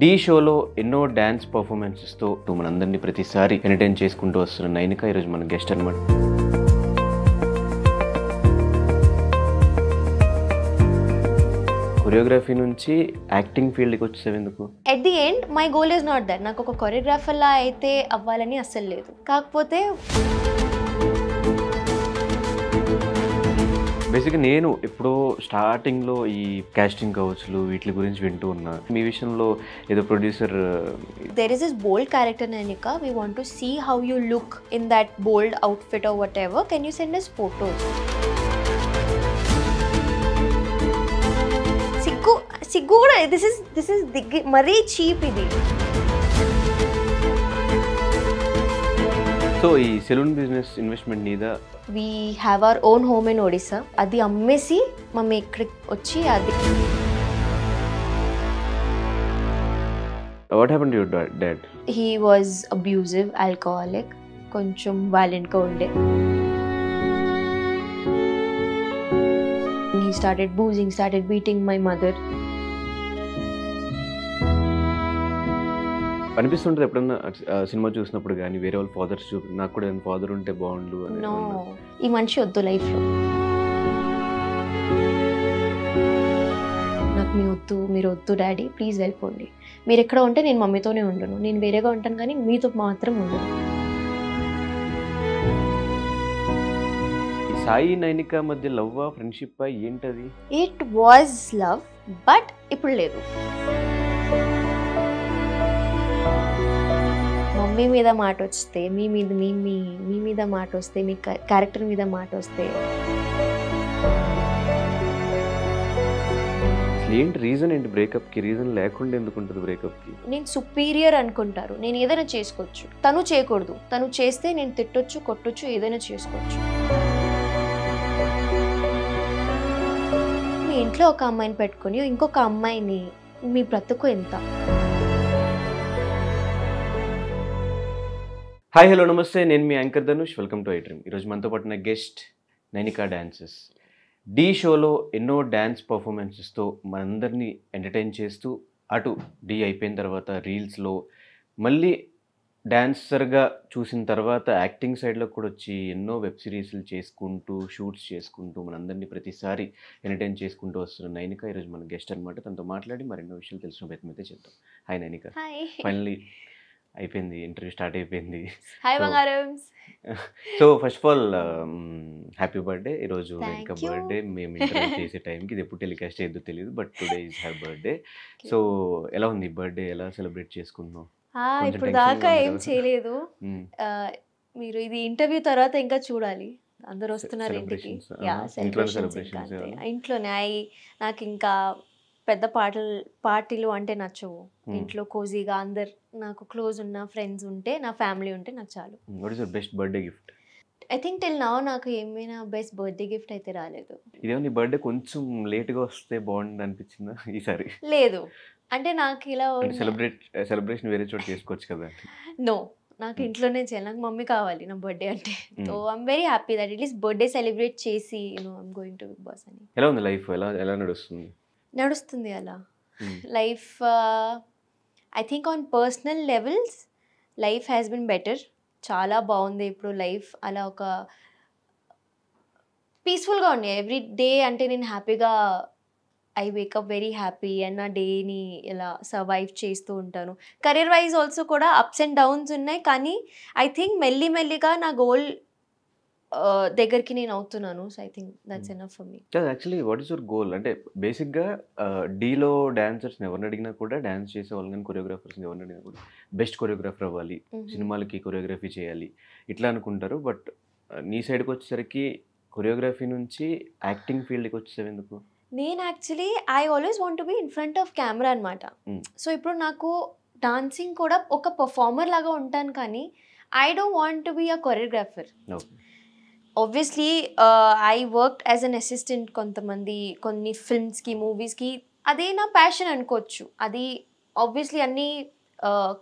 ఢీ షోలో ఎన్నో డ్యాన్స్ పర్ఫార్మెన్సెస్తో మనందరినీ ప్రతిసారి ఎంటర్టైన్ చేసుకుంటూ వస్తున్న నైనిక ఈరోజు మన గెస్ట్ అనమాట కొరియోగ్రఫీ నుంచి యాక్టింగ్ ఫీల్డ్కి వచ్చేసేందుకు at the end my goal is not that నాకు ఒక కొరియోగ్రాఫర్లా అయితే అవ్వాలని అస్సలు లేదు కాకపోతే బేసిక్గా నేను ఎప్పుడో స్టార్టింగ్లో ఈ కాస్టింగ్ కౌచ్లు వీటి గురించి వింటూ ఉన్నా మీ విషయంలో ఏదో producer there is is bold character అనిక we want to see how you look in that bold fit or whatever can you send us photos సిగ్గు సిగ్గు కూడా దిస్ ఇస్ దిస్ ఇస్ దిగ్గి మరీ చీప్ ఇది సో ఈ salon business investment మీద we have our own home in Odisha అది అమ్మేసి మమ్మీ ఇక్కడికి వచ్చి అది what happen to your dad he was abusive alcoholic కొంచెం వైలెంట్గా ఉండే he started boozing started beating my mother అనిపిస్తుంటది ఎప్పుడన్నా సినిమా చూసినప్పుడు కానీ వేరే వాళ్ళ ఫాదర్స్ చూ నాకు కూడా ఫాదర్ ఉంటే బాగుండు ఈ మనిషి వద్దు లో నాకు మీ వద్దు మీరు వద్దు డాడీ ప్లీజ్ వెళ్ళిపోండి మీరు ఎక్కడ ఉంటే నేను మమ్మీతోనే ఉండను నేను వేరేగా ఉంటాను కానీ మీతో మాత్రం ఉండను సాయి నైనిక మధ్య లవ్ ఫ్రెండ్షిప్ ఏంటది ఇట్ వాజ్ లవ్ బట్ ఇప్పుడు లేదు మీ మీద మాట వస్తే మీ మీద మీ మీ మీ మీద మాట వస్తే మీ క్యారెక్టర్ మీద మాట వస్తే ఏంటి రీజన్ ఏంటి బ్రేకప్ కి రీజన్ లేకుండా ఎందుకు ఉంటుంది బ్రేకప్ కి నేను సుపీరియర్ అనుకుంటారు నేను ఏదైనా చేసుకోవచ్చు తను చేయకూడదు తను చేస్తే నేను తిట్టొచ్చు కొట్టొచ్చు ఏదైనా చేసుకోవచ్చు మీ ఇంట్లో ఒక అమ్మాయిని పెట్టుకొని ఇంకొక అమ్మాయిని మీ బ్రతుకు ఎంత హాయ్ హలో నమస్తే నేను మీ anchor Dhanush welcome to iDream ఈరోజు మనతో నా గెస్ట్ నైనికా డాన్సెస్ డీ షోలో ఎన్నో డ్యాన్స్ పర్ఫార్మెన్సెస్తో మనందరినీ ఎంటర్టైన్ చేస్తూ అటు డీ అయిపోయిన తర్వాత రీల్స్లో మళ్ళీ డ్యాన్సర్గా చూసిన తర్వాత యాక్టింగ్ సైడ్లో కూడా వచ్చి ఎన్నో వెబ్ సిరీస్లు చేసుకుంటూ షూట్స్ చేసుకుంటూ మనందరినీ ప్రతిసారి ఎంటర్టైన్ చేసుకుంటూ వస్తున్న నైనిక ఈరోజు మన గెస్ట్ అనమాట తనతో మాట్లాడి మరెన్నో విషయాలు తెలిసిన ప్రయత్నం అయితే చేద్దాం హాయ్ నైనిక ఫైనలీ అయిపోయింది ఇంటర్వ్యూ స్టార్ట్ అయిపోయింది హాయ్ బంగారం so first of all happy birthday ఈరోజు ఇంకా బర్త్డే మేము ఇంటర్వ్యూ చేసే టైంకి ఇది ఎప్పుడు టెలికాస్ట్ అయ్యో తెలియదు but today is happy birthday so ఎలా ఉంది బర్త్డే ఎలా సెలబ్రేట్ చేసుకుంటున్నాం ఇప్పుడు దాకా ఏం చేయలేదు మీరు ఇది ఇంటర్వ్యూ తర్వాత ఇంకా చూడాలి అందరు వస్తున్నారు ఇంటికి ఇంట్లోనే నాకు ఇంకా పెద్ద పాటలు పార్టీలు అంటే నచ్చవు ఇంట్లో కోజీగా అందరు నాకు క్లోజ్ ఉన్న ఫ్రెండ్స్ ఉంటే నా ఫ్యామిలీ ఉంటే నాకు చాలు best birthday gift I think till నా నాకు ఏమైనా బెస్ట్ బర్త్డే గిఫ్ట్ అయితే రాలేదు ఇదేమో నీ బర్త్డే కొంచెం లేట్గా వస్తే బాగుంది అనిపించిందా ఈసారి లేదు అంటే నాకు ఇలా సెలబ్రేట్ సెలబ్రేషన్ వేరే చోట చేసుకోవచ్చు కదా నో నాకు ఇంట్లోనే చేయాలి నాకు మమ్మీ కావాలి నా బర్త్డే అంటే so I'm very happy that is birthday celebrate చేసి you know I'm going to Bigg Boss అని ఎలా ఉంది లైఫ్ ఎలా ఎలా నడుస్తుంది నడుస్తుంది అలా life I think on personal levels life has been better చాలా బాగుంది ఇప్పుడు లైఫ్ అలా ఒక పీస్ఫుల్గా ఉన్నాయి ఎవ్రీ డే అంటే నేను హ్యాపీగా I wake up very happy and నా డేని ఇలా సర్వైవ్ చేస్తూ ఉంటాను కెరీర్ వైజ్ ఆల్సో కూడా అప్స్ అండ్ డౌన్స్ ఉన్నాయి కానీ ఐ థింక్ మెల్లి మెల్లిగా నా గోల్ దగ్గరికి నేను అవుతున్నాను so I think that's enough for me కాదు actually what is your goal అంటే బేసిక్గా డీలో డాన్సర్స్ ఎవరిని అడిగినా కూడా డాన్స్ చేసే వాళ్ళు కానీ కొరియోగ్రాఫర్స్ ఎవరిని అడిగినా కూడా బెస్ట్ కొరియోగ్రాఫర్ అవ్వాలి సినిమాలకి కొరియోగ్రఫీ చేయాలి ఇట్లా అనుకుంటారు బట్ నీ సైడ్కి వచ్చేసరికి కొరియోగ్రఫీ నుంచి యాక్టింగ్ ఫీల్డ్కి వచ్చేసావు ఎందుకు నేను actually I always want to be in front of camera అనమాట సో ఇప్పుడు నాకు డాన్సింగ్ కూడా ఒక పర్ఫార్మర్ లాగా ఉంటాను కానీ I don't want to be a choreographer obviously I work as an assistant కొంతమంది కొన్ని ఫిల్మ్స్కి మూవీస్కి అదే నా ప్యాషన్ అనుకోవచ్చు అది ఆబ్వియస్లీ అన్ని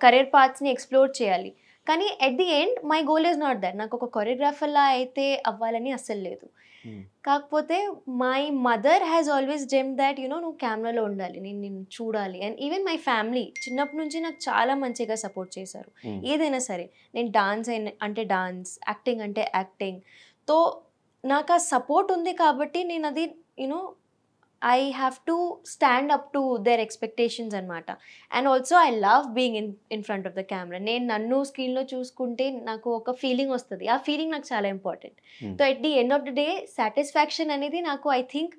కెరీర్ పాత్స్ని ఎక్స్ప్లోర్ చేయాలి కానీ at the end my goal is not that నాకు ఒక కొరియోగ్రాఫర్లా అయితే అవ్వాలని అస్సలు లేదు hmm. కాకపోతే my mother has always them that you know నువ్వు కెమెరాలో ఉండాలి నేను నిన్ను చూడాలి అండ్ ఈవెన్ మై ఫ్యామిలీ చిన్నప్పటి నుంచి నాకు చాలా మంచిగా సపోర్ట్ చేశారు hmm. ఏదైనా సరే నేను డాన్స్ అయిన అంటే డాన్స్ యాక్టింగ్ అంటే యాక్టింగ్ సో నాకు ఆ సపోర్ట్ ఉంది కాబట్టి నేను అది you know I have to stand up to their expectations అనమాట and also I love being in in front of the camera నేను నన్ను స్క్రీన్లో చూసుకుంటే నాకు ఒక ఫీలింగ్ వస్తుంది ఆ ఫీలింగ్ నాకు చాలా important so at the end of the day satisfaction అనేది నాకు ఐ థింక్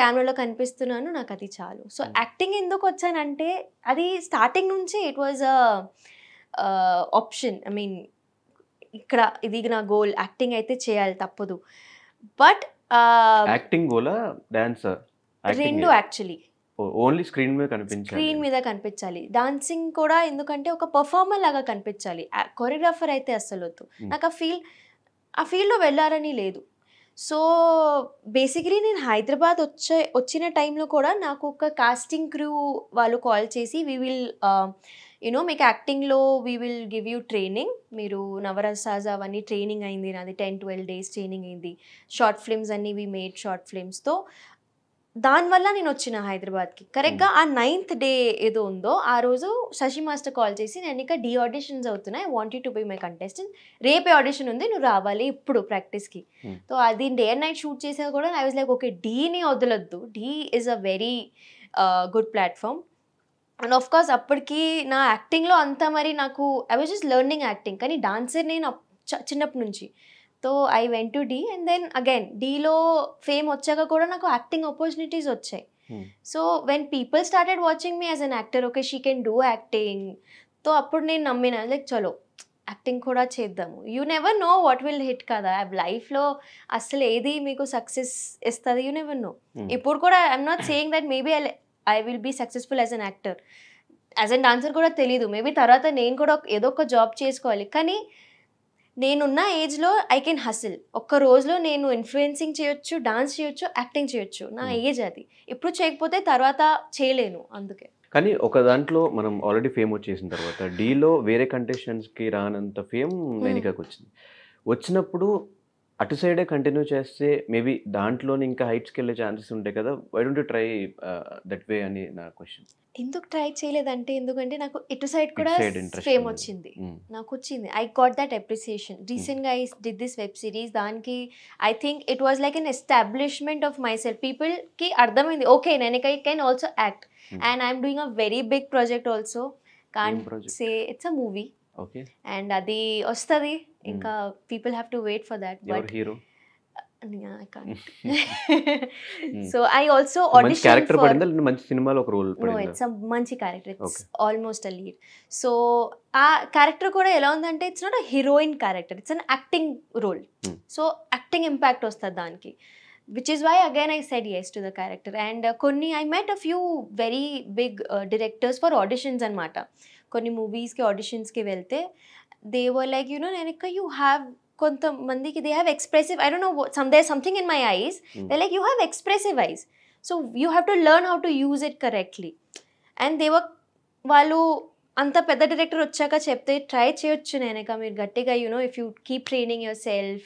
కెమెరాలో కనిపిస్తున్నాను నాకు అది చాలు సో యాక్టింగ్ hmm. ఎందుకు వచ్చానంటే అది స్టార్టింగ్ నుంచి it was option I mean ఇక్కడ ఇది నా గోల్ యాక్టింగ్ అయితే చేయాలి తప్పదు బట్ యాక్టింగ్ గోలా డాన్సర్ రెండు యాక్చువల్లీ ఓన్లీ స్క్రీన్ మీద కనిపించాలి స్క్రీన్ మీద కనిపించాలి డాన్సింగ్ కూడా ఎందుకంటే ఒక పర్ఫార్మర్ లాగా కనిపించాలి కొరియోగ్రాఫర్ అయితే అస్సలు వద్దు నాకు ఆ ఫీల్ ఆ ఫీల్డ్లో వెళ్ళారని లేదు సో బేసికలీ నేను హైదరాబాద్ వచ్చే వచ్చిన టైంలో కూడా నాకు ఒక కాస్టింగ్ క్రూ వాళ్ళు కాల్ చేసి వి విల్ యూనో మీకు యాక్టింగ్లో we will give you training మీరు నవరసాజ్ అవన్నీ ట్రైనింగ్ అయింది నాది టెన్ ట్వెల్వ్ డేస్ ట్రైనింగ్ అయింది షార్ట్ ఫిల్మ్స్ అన్నీ వీ మేడ్ షార్ట్ ఫిల్మ్స్తో దానివల్ల నేను వచ్చిన హైదరాబాద్కి కరెక్ట్గా ఆ నైన్త్ డే ఏదో ఉందో ఆ రోజు శశి మాస్టర్ కాల్ చేసి నేను ఇంకా డీ ఆడిషన్స్ అవుతున్నాయి I wanted to be my contestant రేపే ఆడిషన్ ఉంది నువ్వు రావాలి ఇప్పుడు ప్రాక్టీస్కి సో hmm. అది డే అండ్ నైట్ షూట్ చేసేది కూడా ఐ వాజ్ లైక్ ఓకే డీని వదలొద్దు Dhee is a very good platform and of course అప్పటికి నా యాక్టింగ్లో అంతా మరి నాకు I was just learning acting కానీ డాన్సర్ నేను చిన్నప్పటి నుంచి తో I went to Dhee and then again డీలో ఫేమ్ వచ్చాక కూడా నాకు యాక్టింగ్ ఆపర్చునిటీస్ వచ్చాయి so when people started watching me as an actor okay she can do acting తో అప్పుడు నేను నమ్మిన లైక్ చలో యాక్టింగ్ కూడా చేద్దాము you never know what will hit కదా లైఫ్లో అసలు ఏది మీకు సక్సెస్ ఇస్తుంది యూ నెవర్ నో ఇప్పుడు కూడా I'm not saying that maybe I I will be successful as an actor as an dancer కూడా తెలీదు మేబీ తర్వాత నేను కూడా ఏదో ఒక జాబ్ చేసుకోవాలి కానీ నేనున్న ఏజ్లో ఐ కెన్ హసిల్ ఒక్క రోజులో నేను ఇన్ఫ్లుయెన్సింగ్ చేయొచ్చు డాన్స్ చేయొచ్చు యాక్టింగ్ చేయొచ్చు నా hmm. ఏజ్ అది ఇప్పుడు చేయకపోతే తర్వాత చేయలేను అందుకే కానీ ఒక దాంట్లో మనం ఆల్రెడీ ఫేమ్ వచ్చేసిన తర్వాత డీలో వేరే కంటెస్టెంట్స్కి రానంత ఫేమ్ hmm. వెనికకు వచ్చింది వచ్చినప్పుడు అటు సైడే కంటిన్యూ చేస్తే మేబీ దాంట్లోనే ఇంకా హైట్స్కి వెళ్ళే ఛాన్సెస్ ఉంటాయి కదా why don't try that way అని నా క్వశ్చన్ ఎందుకు ట్రై చేయలేదంటే ఎందుకంటే నాకు ఇటు సైడ్ కూడా ఫేమ్ వచ్చింది నాకు వచ్చింది ఐ గాట్ దట్ అప్రిసియేషన్ రీసెంట్గా I did this web series దానికి I think it was like an establishment of myself పీపుల్కి అర్థమైంది ఓకే నేను I can also act and I'm doing a very big project also can say it's a movie and అది వస్తుంది ఇంకా people have to wait for that but hero so I also character మంచి it's మంచి character it's almost a lead so ఆ character కూడా ఎలా ఉందంటే it's not a heroine character it's an acting role so acting impact వస్తుంది దానికి which is why again I said yes to the character and కొన్ని I met a few very big directors for auditions అనమాట కొన్ని మూవీస్కి ఆడిషన్స్కి వెళ్తే they were like you know నేనిక you have కొంతమందికి they have expressive I don't know some they something in my eyes they like you have expressive eyes so you have to learn how to use it correctly and దేవ వాళ్ళు అంత పెద్ద director వచ్చాక చెప్తే try చేయొచ్చు నేనక మీరు గట్టిగా you know if you keep training yourself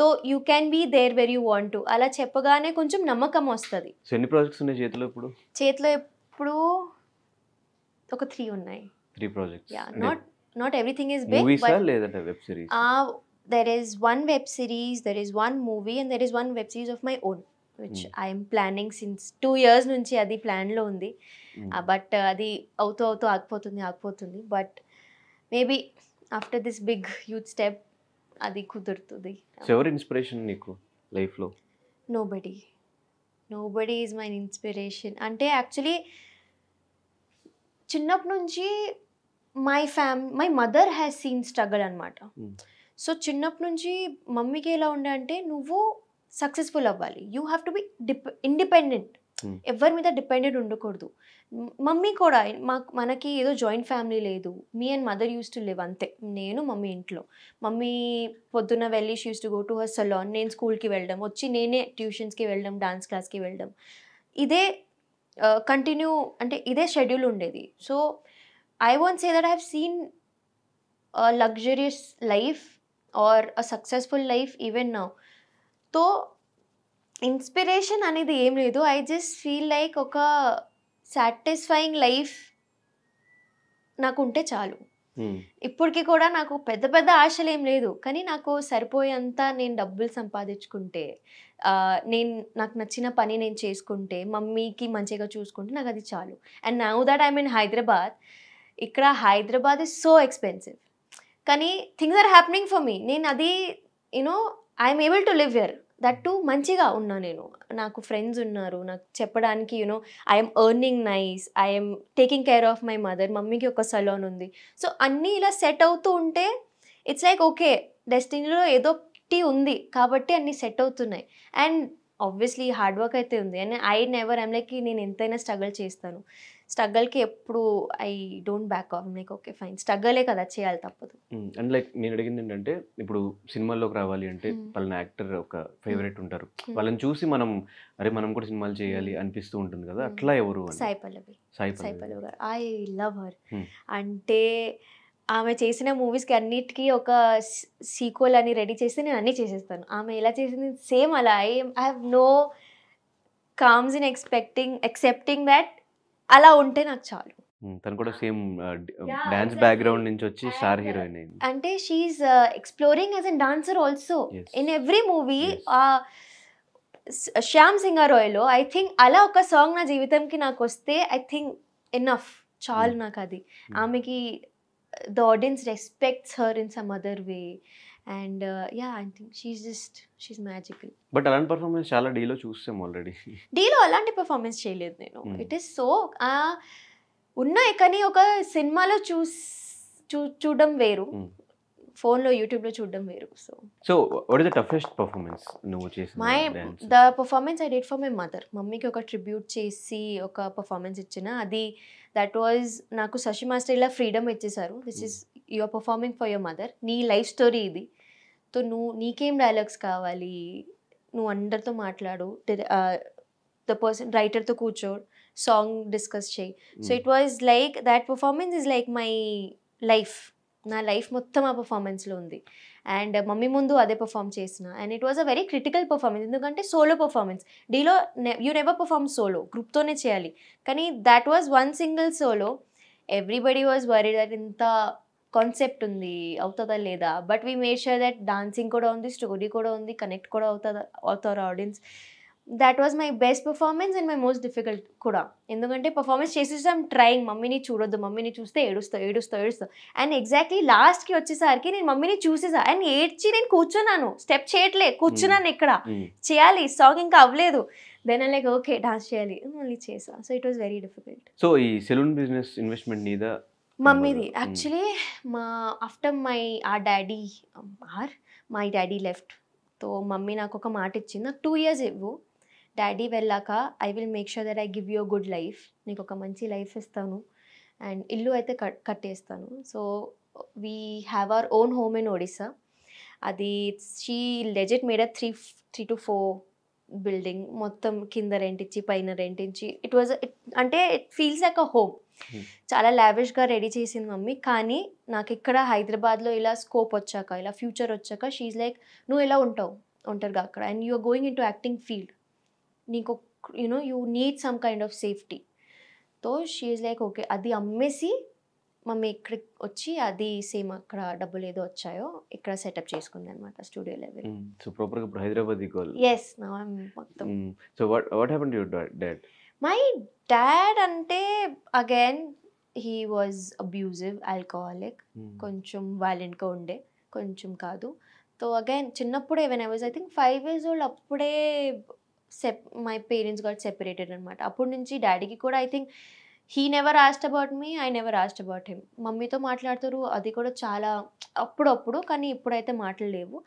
తో you can be there where you want to అలా చెప్పగానే కొంచెం నమ్మకం వస్తుంది ఎన్ని ప్రాజెక్ట్స్ ఉన్నాయి చేతిలో ఇప్పుడు చేతిలో ఒక త్రీ ఉన్నాయి three project yeah not not everything is big there is one web series there is one movie and there is one web series of my own which I'm planning since two years నుంచి అది ప్లాన్లో ఉంది but hmm. ah, uh, అది అవుతూ అవుతూ ఆగిపోతుంది ఆగిపోతుంది but maybe after this big huge step అది కుదురుతుంది ఎవరి ఇన్స్పిరేషన్ నీకు లైఫ్లో nobody nobody is my inspiration అంటే యాక్చువల్లీ చిన్నప్పటి నుంచి my fam my mother has seen struggle అనమాట సో చిన్నప్పటి నుంచి మమ్మీకి ఎలా ఉండే అంటే నువ్వు సక్సెస్ఫుల్ అవ్వాలి యూ హ్యావ్ టు బి డిప్ ఇండిపెండెంట్ ఎవరి మీద డిపెండెంట్ ఉండకూడదు మమ్మీ కూడా మాకు మనకి ఏదో జాయింట్ ఫ్యామిలీ లేదు me and mother used to live అంతే నేను మమ్మీ ఇంట్లో మమ్మీ పొద్దున్న వెళ్ళి she used to go to her salon నేను స్కూల్కి వెళ్ళడం వచ్చి నేనే ట్యూషన్స్కి వెళ్ళడం డాన్స్ క్లాస్కి వెళ్ళడం ఇదే కంటిన్యూ uh, అంటే ఇదే షెడ్యూల్ ఉండేది so I won't say that I've seen a luxurious life or a successful life even now తో ఇన్స్పిరేషన్ అనేది ఏం లేదు ఐ జస్ట్ ఫీల్ లైక్ ఒక సాటిస్ఫైయింగ్ లైఫ్ నాకు ఉంటే చాలు hmm. ఇప్పటికి కూడా నాకు పెద్ద పెద్ద ఆశలు ఏం లేదు కానీ నాకు సరిపోయేంత నేను డబ్బులు సంపాదించుకుంటే నేను నాకు నచ్చిన పని నేను చేసుకుంటే మమ్మీకి మంచిగా చూసుకుంటే నాకు అది చాలు and now that I mean Hyderabad ఇక్కడ హైదరాబాద్ ఇస్ సో ఎక్స్పెన్సివ్ కానీ things are happening for me నేను అది you know I'm able to live here that to మంచిగా ఉన్నా నేను నాకు ఫ్రెండ్స్ ఉన్నారు నాకు చెప్పడానికి you know I'm earning nice I'm taking care of my mother మమ్మీకి ఒక సలోన్ ఉంది సో అన్నీ ఇలా సెట్ అవుతూ ఉంటే ఇట్స్ లైక్ ఓకే డెస్టినీలో ఏదో టీ ఉంది కాబట్టి అన్నీ సెట్ అవుతున్నాయి అండ్ ఆబ్వియస్లీ హార్డ్ వర్క్ అయితే ఉంది and I never um like నేను ఎంతైనా స్ట్రగల్ చేస్తాను స్ట్రగల్కి ఎప్పుడు I don't back off like okay fine స్ట్రగలే కదా చేయాలి తప్పదు అండ్ hmm. లైక్ నేను అడిగింది ఏంటంటే ఇప్పుడు సినిమాల్లోకి రావాలి అంటే వాళ్ళని hmm. యాక్టర్ ఒక ఫేవరెట్ hmm. ఉంటారు వాళ్ళని చూసి మనం అరే మనం కూడా సినిమాలు చేయాలి అనిపిస్తూ ఉంటుంది కదా అట్లా ఎవరు సాయి పల్లవి సాయి పల్లవి గారు ఐ లవ్ హర్ అంటే ఆమె చేసిన మూవీస్కి అన్నిటికీ ఒక సీక్వల్ అని రెడీ చేస్తే నేను అన్నీ చేసేస్తాను ఆమె ఎలా చేసింది సేమ్ అలా I have no qualms in expecting accepting that అలా ఉంటే నాకు చాలు తను కూడా సేమ్ డాన్స్ బ్యాక్గ్రౌండ్ నుంచి వచ్చి స్టార్ హీరోయిన్ అంటే she is exploring as an dancer also in every movie Shyam సింగారోయ్లో ఐ థింక్ అలా ఒక సాంగ్ నా జీవితంకి నాకు వస్తే ఐ థింక్ ఎనఫ్ చాలు hmm. నాకు అది hmm. ఆమెకి the audience respects her in some other way and yeah I think she is just she is magical but అలాంటి పర్ఫార్మెన్స్ చాలా డీలో చూసాం ఆల్రెడీ డీలో అలాంటి పర్ఫార్మెన్స్ చేయలేదు నేను ఇట్ ఈస్ సో ఉన్నాయి కానీ ఒక సినిమాలో చూస్ చూ చూడడం వేరు hmm. ఫోన్లో యూట్యూబ్లో చూడడం వేరు so so what is the toughest performance నువ్వు చేసిన my the performance I did for my mother మమ్మీకి ఒక ట్రిబ్యూట్ చేసి ఒక పర్ఫార్మెన్స్ ఇచ్చిన అది దట్ వాజ్ నాకు సశి మాస్టర్ ఇలా ఫ్రీడమ్ ఇచ్చేశారు this is your performing for your mother నీ లైఫ్ స్టోరీ ఇది సో నువ్వు నీకేం డైలాగ్స్ కావాలి నువ్వు అందరితో మాట్లాడు ద పర్సన్ రైటర్తో కూర్చో సాంగ్ డిస్కస్ చేయి so it was like that performance is like my life నా లైఫ్ మొత్తం ఆ పర్ఫార్మెన్స్లో ఉంది అండ్ మమ్మీ ముందు అదే పర్ఫామ్ చేసిన and it was a very critical performance ఎందుకంటే సోలో పర్ఫార్మెన్స్ డీలో యూ నెవర్ పర్ఫార్మ్ సోలో గ్రూప్తోనే చేయాలి కానీ that was one single solo everybody was worry that ఇంత కాన్సెప్ట్ ఉంది అవుతుందా లేదా but we made sure that dancing కూడా ఉంది స్టోరీ కూడా ఉంది కనెక్ట్ కూడా అవుతుందా అవుతారు audience that was my best performance and my most difficult కూడా ఎందుకంటే పర్ఫార్మెన్స్ చేసేసాం ట్రైంగ్ మమ్మీని చూడొద్దు మమ్మీని చూస్తే ఏడుస్తా ఏడుస్తా ఏడుస్తా అండ్ ఎగ్జాక్ట్లీ లాస్ట్కి వచ్చేసరికి నేను మమ్మీని చూసేసా అండ్ ఏడ్చి నేను కూర్చున్నాను స్టెప్ చేయట్లే కూర్చున్నాను hmm. ఇక్కడ hmm. చేయాలి సాంగ్ ఇంకా అవ్వలేదు దెన్ లైక్ ఓకే డాన్స్ చేయాలి hmm, మళ్ళీ చేసా so it was very difficult so ఈ సెలూన్ బిజినెస్ ఇన్వెస్ట్మెంట్ మీద మమ్మీది యాక్చువల్లీ మా after my uh daddy or my daddy left తో మమ్మీ నాకు ఒక మాట ఇచ్చింది నాకు టూ ఇయర్స్ ఇవ్వు డాడీ వెళ్ళాక I will make sure that I give you good life నీకు ఒక మంచి లైఫ్ ఇస్తాను అండ్ ఇల్లు అయితే కట్ కట్టేస్తాను so we have our own home in Odisha అది షీ లెజెట్ made a three three to four building మొత్తం కింద రెంటించి పైన రెంటించి ఇట్ వాజ్ అంటే it feels like a home చాలా లావిష్గా రెడీ చేసింది మమ్మీ కానీ నాకు ఇక్కడ హైదరాబాద్లో ఇలా స్కోప్ వచ్చాక ఇలా ఫ్యూచర్ వచ్చాక షీజ్ లైక్ నువ్వు ఇలా ఉంటావు ఉంటారుగా అక్కడ and you're going into acting field నీకు you know you need some kind of safety తో ఈజ్ లైక్ ఓకే అది అమ్మేసి మమ్మీ ఇక్కడికి వచ్చి అది సేమ్ అక్కడ డబ్బులు ఏదో వచ్చాయో ఇక్కడ సెటప్ చేసుకుంది అనమాట studio level so proper Hyderabad ఎస్ మొత్తం so what what to your dad my dad అంటే again he was abusive alcoholic కొంచెం వైలెంట్గా ఉండే కొంచెం కాదు సో అగైన్ చిన్నప్పుడే when I was I think five years old అప్పుడే సెప్ మై పేరెంట్స్ గాట్ సెపరేటెడ్ అనమాట అప్పటి నుంచి డాడీకి కూడా I think he never asked about me I never asked about him మమ్మీతో మాట్లాడుతారు అది కూడా చాలా అప్పుడప్పుడు కానీ ఇప్పుడైతే మాట్లాడలేవు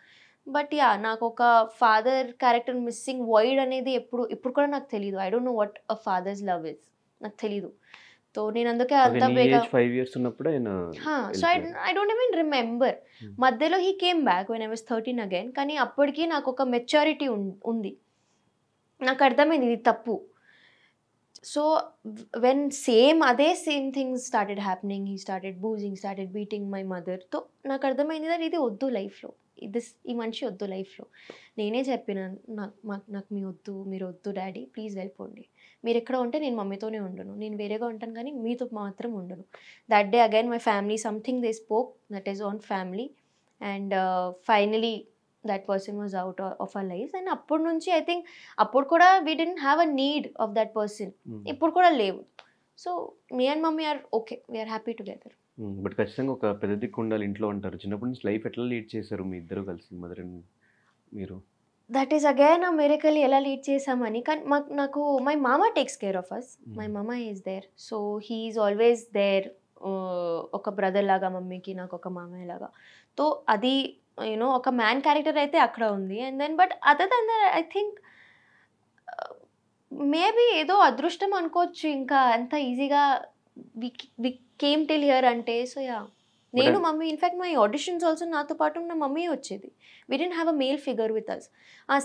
బట్ యా నాకు ఒక ఫాదర్ క్యారెక్టర్ మిస్సింగ్ వైడ్ అనేది ఎప్పుడు ఇప్పుడు కూడా నాకు తెలియదు I don't know what a father's love is నాకు తెలియదు సో నేను అందుకే అంత ఇయర్స్ ఉన్నప్పుడు so I I don't remember మధ్యలో he came back when I was thirteen again కానీ అప్పటికి నాకు ఒక మెచ్యూరిటీ ఉంది నాకు అర్థమైంది ఇది తప్పు సో వెన్ సేమ్ అదే same things started happening he started boozing started beating my mother తో నాకు అర్థమైంది దాని ఇది వద్దు లైఫ్లో ఇది ఈ మనిషి వద్దు లైఫ్లో నేనే చెప్పిన నాకు మాకు నాకు మీ వద్దు మీరు వద్దు డాడీ ప్లీజ్ వెళ్ళిపోండి మీరు ఎక్కడ ఉంటే నేను మమ్మీతోనే ఉండను నేను వేరేగా ఉంటాను కానీ మీతో మాత్రం ఉండను that day again my family something they spoke that is own family and finally that person was out of our life and అప్పటి నుంచి ఐ థింక్ అప్పుడు కూడా we didn't have a need of that person ఇప్పుడు కూడా లేవు so me and mummy are okay we're happy together but ఖచ్చితంగా ఒక పెద్ద దిక్కు ఉండాలి ఇంట్లో ఉంటారు చిన్నప్పటి నుంచి లైఫ్ ఎట్లా లీడ్ చేశారు మీ ఇద్దరు కలిసి మదర్ అండ్ మీరు that is again uh miracle ఎలా లీడ్ చేసామని కానీ మాకు నాకు మై మామ takes care of us my మామ is there so he is always there ఒక బ్రదర్ లాగా మమ్మీకి నాకు ఒక మామయ్య లాగా తో అది యూనో ఒక మ్యాన్ క్యారెక్టర్ అయితే అక్కడ ఉంది and then but other then I think maybe ఏదో అదృష్టం అనుకోవచ్చు ఇంకా అంత ఈజీగా వి కేమ్ టిల్ హియర్ అంటే సో యా నేను mummy in fact my auditions also నాతో పాటు నా మమ్మీ వచ్చేది we didn't have a male figure with us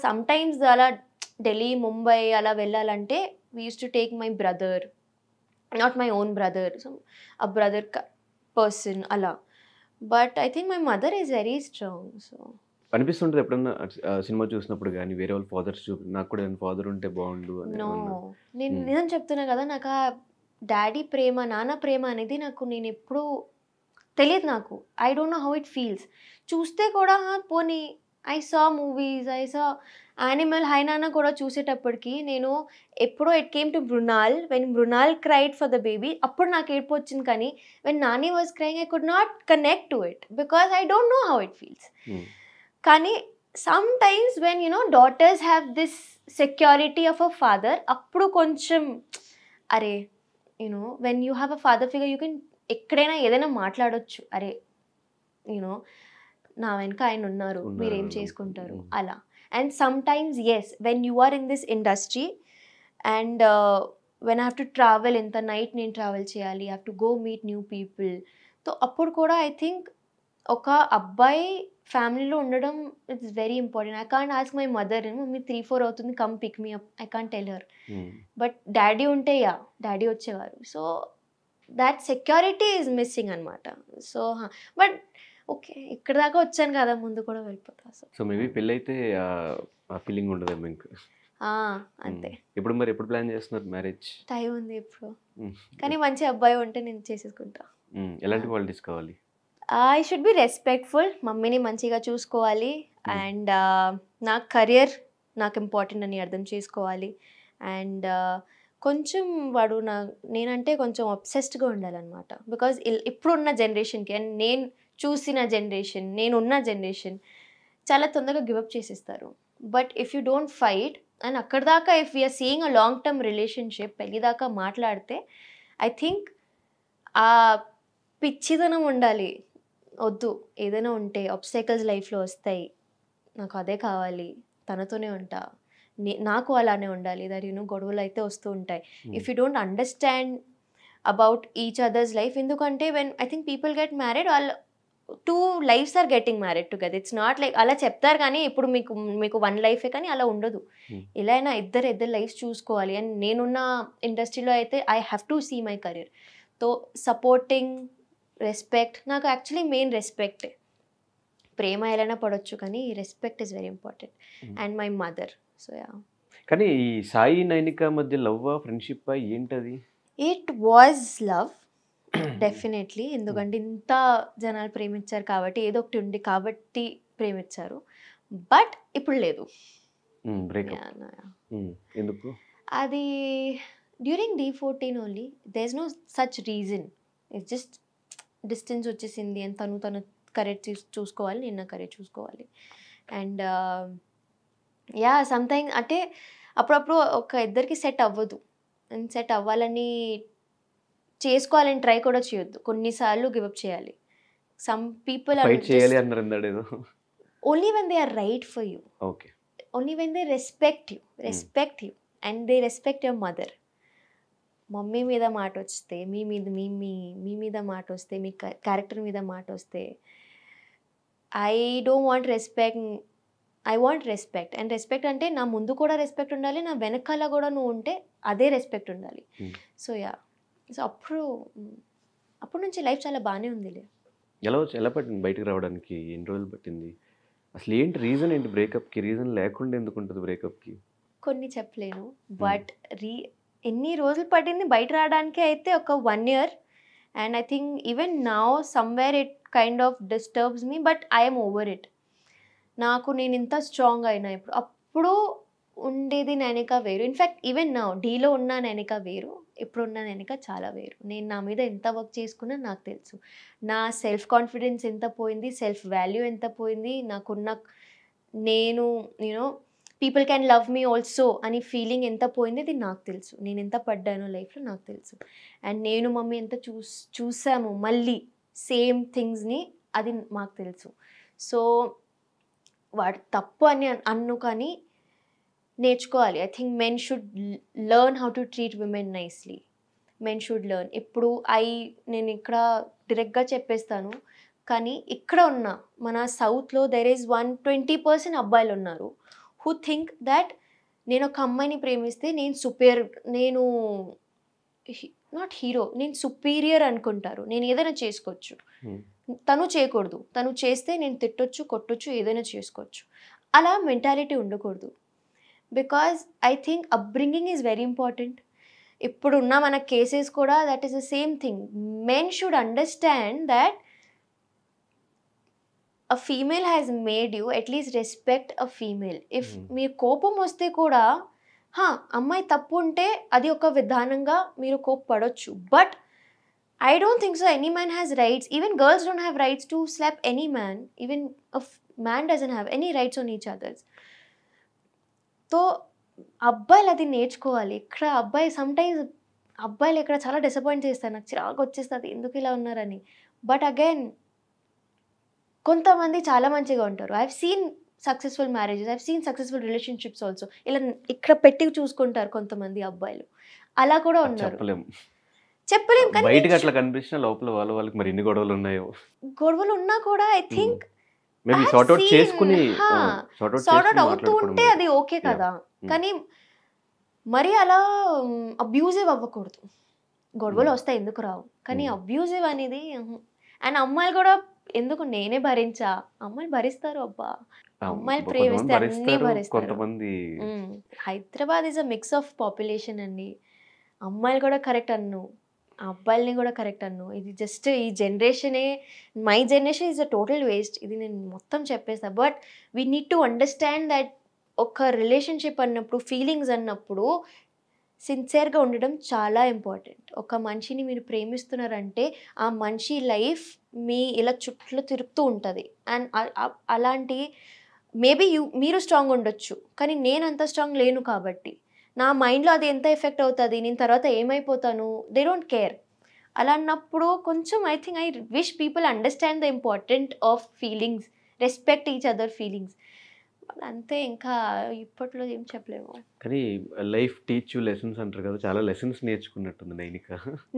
sometimes అలా ఢిల్లీ ముంబై అలా వెళ్ళాలంటే we used to take my brother not my own brother some uh brother person అలా but I think my mother is very strong so అనిపిస్తుంటది ఎప్పుడన్నా cinema చూసినప్పుడు కానీ వేరే వాళ్ళ ఫాదర్స్ చూపి నాకు కూడా ఫాదర్ ఉంటే బాగుండు నేను నేను hmm. నిజం చెప్తున్నా కదా నాకు ఆ డాడీ ప్రేమ నాన్న ప్రేమ అనేది నాకు నేను ఎప్పుడూ తెలియదు నాకు I don't know how it feels చూస్తే కూడా పోనీ I saw movies I saw Animal Hi Nanna కూడా చూసేటప్పటికి నేను ఎప్పుడో it came to Mrunal when Mrunal cried for the baby అప్పుడు నాకు ఏడుపు వచ్చింది కానీ when Nani was crying I could not connect to it because I don't know how it feels కానీ sometimes when no daughters have this security of a father అప్పుడు కొంచెం అరే you know when you have a father figure you can ఎక్కడైనా ఏదైనా మాట్లాడొచ్చు అరే you know నా వెనక ఆయన ఉన్నారు మీరేం చేసుకుంటారు hmm. అలా and sometimes, yes, when you are in this industry and uh, when I have to night నేను ట్రావెల్ చేయాలి have to go meet new people so అప్పుడు కూడా ఐ థింక్ ఒక అబ్బాయి ఫ్యామిలీలో ఉండడం it's very important I can't ask my mother mummy three four అవుతుంది come pick me up I can't tell her but daddy ఉంటే yeah daddy వచ్చేవారు so that security is missing అనమాట సో బట్ ఓకే ఇక్కడ దాకా వచ్చాను కదా ముందు కూడా వెళ్ళిపోతా సో సో మేబీ పెళ్ళి అయితే ఆ ఫీలింగ్ ఉండదేమో అంతే ఇప్పుడు మరి ఎప్పుడు ప్లాన్ చేస్తున్నారు మ్యారేజ్ టైం ఉంది ఇప్పుడు కానీ మంచి అబ్బాయి ఉంటే నేను చేసేసుకుంటా ఎలాంటి క్వాలిటీస్ కావాలి ఐ షుడ్ బి రెస్పెక్ట్ఫుల్ మమ్మీని మంచిగా చూసుకోవాలి అండ్ నా కరియర్ నాకు ఇంపార్టెంట్ అని అర్థం చేసుకోవాలి అండ్ కొంచెం వాడు నా నేనంటే కొంచెం అబ్సెస్డ్గా ఉండాలన్నమాట బికాజ్ ఇప్పుడున్న జనరేషన్కి అండ్ నేను చూసిన జనరేషన్ నేనున్న జనరేషన్ చాలా తొందరగా గివప్ చేసేస్తారు but if you don't fight and అక్కడ దాకా if you're seeing a long term relationship పెళ్ళిదాకా మాట్లాడితే ఐ థింక్ ఆ పిచ్చిదనం ఉండాలి వద్దు ఏదైనా ఉంటే అబ్స్టేకల్స్ లైఫ్లో వస్తాయి నాకు అదే కావాలి తనతోనే ఉంటా నాకు అలానే ఉండాలి దాని గొడవలు అయితే వస్తూ ఉంటాయి hmm. If you don't understand about each others life ఎందుకంటే when I think people get married వాళ్ళు two lives are getting married together it's not like అలా చెప్తారు కానీ ఇప్పుడు మీకు మీకు వన్ లైఫే కానీ అలా ఉండదు ఇలా hmm. అయినా ఇద్దరు ఇద్దరు లైఫ్స్ చూసుకోవాలి అండ్ నేనున్న ఇండస్ట్రీలో అయితే I have to see my career తో సపోర్టింగ్ రెస్పెక్ట్ నాకు యాక్చువల్లీ మెయిన్ రెస్పెక్ట్ ప్రేమ ఎలా పడవచ్చు కానీ respect is very important and my mother so yeah కానీ ఈ సాయి నైనిక మధ్య లవ్ ఫ్రెండ్షిప్ ఏంటది ఇట్ వాజ్ లవ్ డెఫినెట్లీ ఎందుకంటే ఇంత జనాలు ప్రేమించారు కాబట్టి ఏదో ఒకటి ఉంది కాబట్టి ప్రేమించారు బట్ ఇప్పుడు లేదు ఎందుకు అది during the fourteen only there is no such reason it's just distance వచ్చేసింది అని తను తను కరెక్ట్ చూసుకోవాలి నిన్న కరెక్ట్ చూసుకోవాలి అండ్ యా సంథింగ్ అంటే అప్పుడప్పుడు ఒక ఇద్దరికి సెట్ అవ్వదు సెట్ అవ్వాలని చేసుకోవాలని ట్రై కూడా చేయొద్దు కొన్నిసార్లు గివప్ చేయాలి సమ్ పీపుల్ చేయాలి only when they are right for you okay only when they respect you respect you and they respect your mother mummy మీద మాట వస్తే మీ మీద మీ మీ మీ మీద మాట వస్తే మీ క్యారెక్టర్ మీద మాట వస్తే I don't want respect I want respect and respect అంటే నా ముందు కూడా రెస్పెక్ట్ ఉండాలి నా వెనకాల కూడా నువ్వు ఉంటే అదే రెస్పెక్ట్ ఉండాలి సో hmm. యా సో అప్పుడు అప్పటి నుంచి లైఫ్ చాలా బాగానే ఉందిలే ఎలా ఎలా పట్టింది బయటకు రావడానికి ఎన్ని రోజులు పట్టింది అసలు ఏంటి రీజన్ ఏంటి బ్రేకప్కి రీజన్ లేకుండా ఎందుకు ఉంటుంది బ్రేకప్కి కొన్ని చెప్పలేను బట్ రీ ఎన్ని రోజులు పట్టింది బయట రావడానికి అయితే ఒక one year and I think even నా somewhere it kind of disturbs me but I'm over it నాకు నేను ఇంత స్ట్రాంగ్ అయినా ఇప్పుడు అప్పుడు ఉండేది నైనికా వేరు ఇన్ఫ్యాక్ట్ ఈవెన్ నా డీలో ఉన్న నైనికా వేరు ఇప్పుడున్న వెనుక చాలా వేరు నేను నా మీద ఎంత వర్క్ చేసుకున్నా నాకు తెలుసు నా సెల్ఫ్ కాన్ఫిడెన్స్ ఎంత పోయింది సెల్ఫ్ వాల్యూ ఎంత పోయింది నాకున్న నేను you know people can love me also అని ఫీలింగ్ ఎంత పోయింది అది నాకు తెలుసు నేను ఎంత పడ్డానో లైఫ్లో నాకు తెలుసు అండ్ నేను మమ్మీ ఎంత చూస్ చూసాము మళ్ళీ సేమ్ థింగ్స్ని అది మాకు తెలుసు సో వాడు తప్పు అని అన్ను కానీ నేర్చుకోవాలి I think men should learn how to treat women nicely men should learn ఇప్పుడు ఐ నేను ఇక్కడ డైరెక్ట్గా చెప్పేస్తాను కానీ ఇక్కడ ఉన్న మన సౌత్లో there is one twenty percent అబ్బాయిలు ఉన్నారు హూ థింక్ దాట్ నేను ఒక అమ్మాయిని ప్రేమిస్తే నేను సుపీర్ నేను నాట్ హీరో నేను సుపీరియర్ అనుకుంటారు నేను ఏదైనా చేసుకోవచ్చు hmm. తను చేయకూడదు తను చేస్తే నేను తిట్టొచ్చు కొట్టొచ్చు ఏదైనా చేసుకోవచ్చు అలా మెంటాలిటీ ఉండకూడదు because I think upbringing is very important ఇప్పుడున్న మన కేసెస్ కూడా that is the same thing men should understand that a female has made you atleast respect a female if మీ కోపం వస్తే కూడా హా అమ్మాయి తప్పు ఉంటే అది ఒక విధానంగా మీరు కోప్పడొచ్చు but I don't think so any man has rights even girls don't have rights to slap any man even a man doesn't have any rights on each others so అబ్బాయిలు అది నేర్చుకోవాలి ఇక్కడ అబ్బాయి సమ్టైమ్స్ అబ్బాయిలు ఇక్కడ చాలా డిసప్పాయింట్ చేస్తారు నాకు చిరాకు వచ్చేస్తుంది ఎందుకు ఇలా ఉన్నారని బట్ అగైన్ కొంతమంది చాలా మంచిగా ఉంటారు I seen successful marriages I seen successful relationships also ఇలా ఇక్కడ పెట్టి చూసుకుంటారు కొంతమంది అబ్బాయిలు అలా కూడా ఉన్నారు చెప్పలేం కానీ లోపల వాళ్ళ వాళ్ళకి ఎన్ని గొడవలు గొడవలు ఉన్నా కూడా ఐ థింక్ Uh, మేబీ ఉంటే అది ఓకే కదా hmm. కానీ మరి అలా అబ్యూజివ్ అవ్వకూడదు గొడవలు hmm. వస్తాయి ఎందుకు రావు కానీ అబ్యూజివ్ hmm. అనేది అండ్ అమ్మాయిలు కూడా ఎందుకు నేనే భరించా అమ్మాయిలు భరిస్తారు అబ్బా అమ్మాయిలు ప్రేమిస్తే అన్ని భరిస్తారు Hyderabad is a mix of population అండి అమ్మాయిలు కూడా కరెక్ట్ అన్ను అబ్బాయిల్ని కూడా కరెక్ట్ అన్ను ఇది జస్ట్ ఈ జనరేషనే my generation is a total waste ఇది నేను మొత్తం చెప్పేస్తాను but we need to understand that ఒక రిలేషన్షిప్ అన్నప్పుడు ఫీలింగ్స్ అన్నప్పుడు సిన్సియర్గా ఉండడం చాలా ఇంపార్టెంట్ ఒక మనిషిని మీరు ప్రేమిస్తున్నారంటే ఆ మనిషి లైఫ్ మీ ఇలా చుట్టూ తిరుగుతూ ఉంటుంది అండ్ అలాంటి మేబీ యూ మీరు స్ట్రాంగ్ ఉండొచ్చు కానీ నేను అంత స్ట్రాంగ్ లేను కాబట్టి నా మైండ్లో అది ఎంత ఎఫెక్ట్ అవుతుంది నేను తర్వాత ఏమైపోతాను దే డోంట్ కేర్ అలా అన్నప్పుడు కొంచెం I think I wish people understand the important of feelings respect each other feelings అంతే ఇంకా ఇప్పట్లో ఏం చెప్పలేము కానీ లైఫ్ టీచ్ యూ లెసన్స్ అంటారు కదా చాలా లెసన్స్ నేర్చుకున్నట్టుంది నైనిక